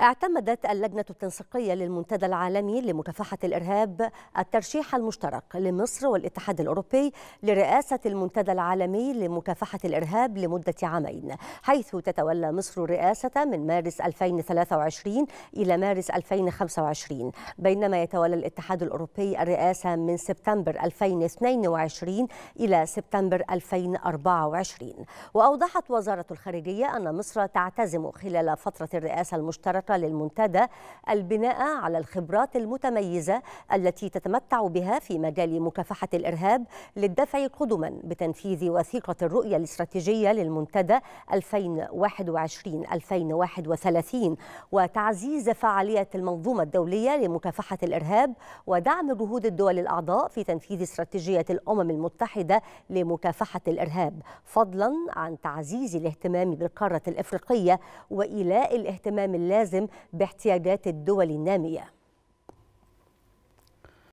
اعتمدت اللجنة التنسيقية للمنتدى العالمي لمكافحة الإرهاب الترشيح المشترك لمصر والاتحاد الأوروبي لرئاسة المنتدى العالمي لمكافحة الإرهاب لمدة عامين حيث تتولى مصر الرئاسة من مارس 2023 إلى مارس 2025 بينما يتولى الاتحاد الأوروبي الرئاسة من سبتمبر 2022 إلى سبتمبر 2024 وأوضحت وزارة الخارجية أن مصر تعتزم خلال فترة الرئاسة المشتركة العلاقة للمنتدى البناء على الخبرات المتميزة التي تتمتع بها في مجال مكافحة الإرهاب للدفع قدما بتنفيذ وثيقة الرؤية الاستراتيجية للمنتدى 2021-2031 وتعزيز فعالية المنظومة الدولية لمكافحة الإرهاب ودعم جهود الدول الأعضاء في تنفيذ استراتيجية الأمم المتحدة لمكافحة الإرهاب فضلا عن تعزيز الاهتمام بالقارة الإفريقية وإيلاء الاهتمام اللازم تلتزم باحتياجات الدول الناميه